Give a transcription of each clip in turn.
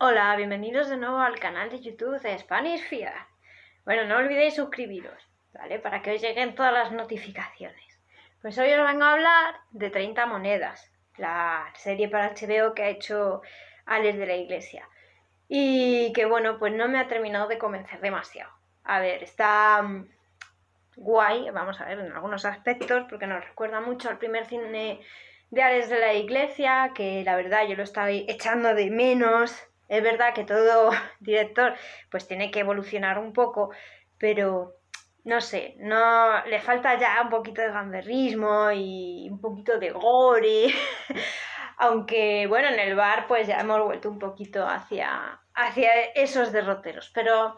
Hola, bienvenidos de nuevo al canal de YouTube de Spanish Fiat. Bueno, no olvidéis suscribiros, ¿vale? Para que os lleguen todas las notificaciones. Pues hoy os vengo a hablar de 30 monedas, la serie para HBO que ha hecho Alex de la Iglesia. Y que bueno, pues no me ha terminado de convencer demasiado. A ver, está mm, guay, vamos a ver, en algunos aspectos, porque nos recuerda mucho al primer cine de Alex de la Iglesia, que la verdad yo lo estaba echando de menos es verdad que todo director pues tiene que evolucionar un poco, pero no sé, no le falta ya un poquito de gamberrismo y un poquito de gore. Aunque bueno, en el bar pues ya hemos vuelto un poquito hacia hacia esos derroteros, pero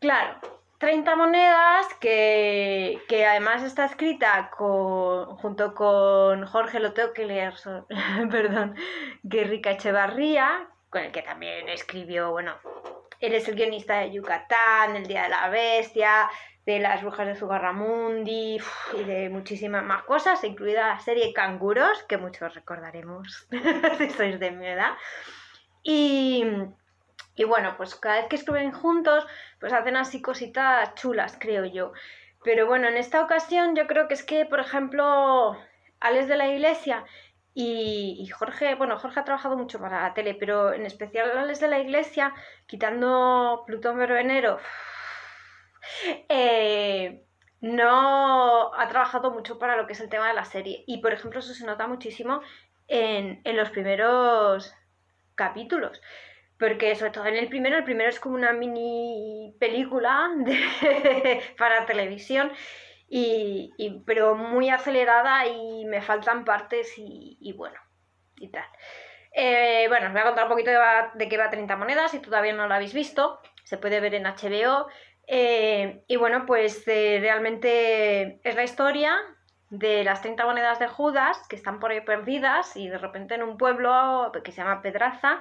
claro, 30 monedas que, además está escrita junto con Jorge tengo que perdón, Guerrica Echevarría, con el que también escribió, bueno, es el guionista de Yucatán, El Día de la Bestia, de Las Brujas de Zugarramundi y de muchísimas más cosas, incluida la serie Canguros, que muchos recordaremos si sois de mi edad. Y, y bueno, pues cada vez que escriben juntos, pues hacen así cositas chulas, creo yo. Pero bueno, en esta ocasión yo creo que es que, por ejemplo, Alex de la Iglesia y, Jorge, bueno, Jorge ha trabajado mucho para la tele, pero en especial las de la iglesia, quitando Plutón pero Enero, eh, no ha trabajado mucho para lo que es el tema de la serie. Y por ejemplo, eso se nota muchísimo en, los primeros capítulos. Porque sobre todo en el primero, el primero es como una mini película para televisión y, pero muy acelerada y me faltan partes y, bueno, y tal. Eh, bueno, os voy a contar un poquito de, qué va 30 monedas, si todavía no lo habéis visto, se puede ver en HBO. Eh, y bueno, pues eh, realmente es la historia de las 30 monedas de Judas que están por ahí perdidas y de repente en un pueblo que se llama Pedraza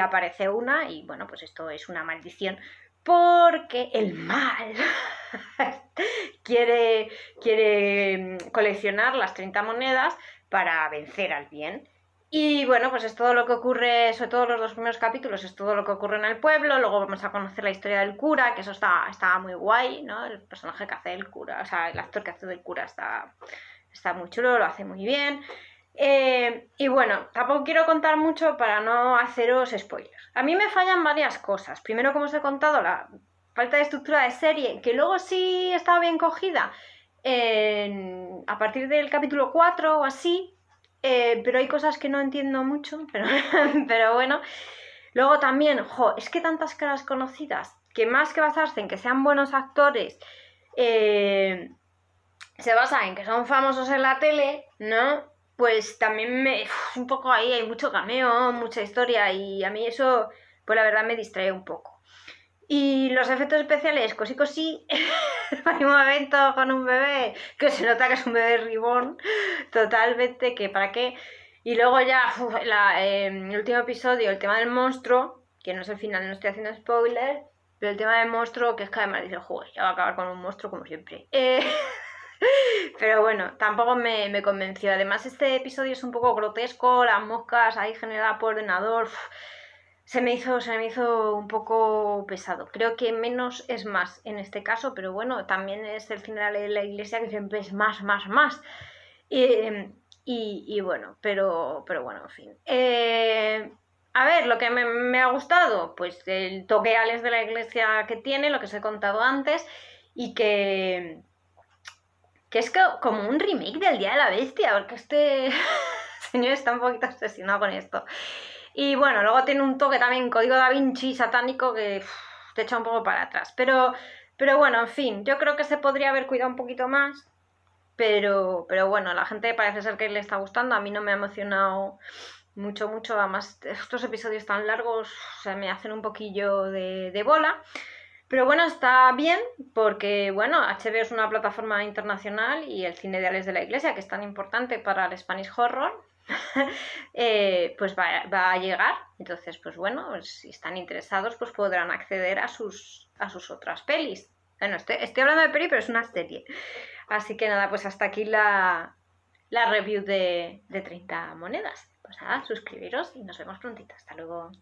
aparece una y bueno, pues esto es una maldición porque el mal quiere, quiere mm, coleccionar las 30 monedas para vencer al bien. Y bueno, pues es todo lo que ocurre, sobre todo los dos primeros capítulos, es todo lo que ocurre en el pueblo, luego vamos a conocer la historia del cura, que eso está, muy guay, ¿no? El personaje que hace el cura, o sea, el actor que hace del cura está, está muy chulo, lo hace muy bien. Eh, y bueno, tampoco quiero contar mucho para no haceros spoilers. A mí me fallan varias cosas. Primero, como os he contado, la falta de estructura de serie, que luego sí estaba bien cogida a partir del capítulo 4 o así, eh, pero hay cosas que no entiendo mucho, pero, bueno. Luego también, jo, es que tantas caras conocidas, que más que basarse en que sean buenos actores, eh, se basa en que son famosos en la tele, ¿no? pues también me, un poco ahí hay mucho cameo, mucha historia y a mí eso, pues la verdad me distrae un poco. Y los efectos especiales, cosí cosí, hay un momento con un bebé que se nota que es un bebé ribón totalmente, que para qué. Y luego ya, em, el último episodio, el tema del monstruo, que no es el final, no estoy haciendo spoiler, pero el tema del monstruo, que es que además dice, joder, ya va a acabar con un monstruo como siempre. Eh, Pero bueno, tampoco me, convenció. Además, este episodio es un poco grotesco, las moscas ahí generadas por ordenador. se me, hizo, se me hizo un poco pesado. Creo que menos es más en este caso, pero bueno, también es el final de la iglesia que siempre es más, más, más. Em, y, bueno, pero, pero bueno, en fin. Eh, a ver, lo que me, ha gustado, pues el toque ales de la iglesia que tiene, lo que os he contado antes, y que que es como un remake del Día de la Bestia, porque este señor está un poquito obsesionado con esto. Y bueno, luego tiene un toque también código da Vinci satánico que te echa un poco para atrás. Pero, pero bueno, en fin, yo creo que se podría haber cuidado un poquito más. Pero, pero bueno, la gente parece ser que le está gustando. A mí no me ha emocionado mucho, mucho. Además, estos episodios tan largos se me hacen un poquillo de bola. Pero bueno, está bien porque, bueno, HBO es una plataforma internacional y el cine de Ales de la Iglesia, que es tan importante para el Spanish Horror, eh, pues va, a llegar. Entonces, pues bueno, si están interesados, pues podrán acceder a sus, a sus otras pelis. Bueno, estoy, hablando de peli, pero es una serie. Así que nada, pues hasta aquí la, review de, de 30 monedas. Pues nada, suscribiros y nos vemos prontito. Hasta luego.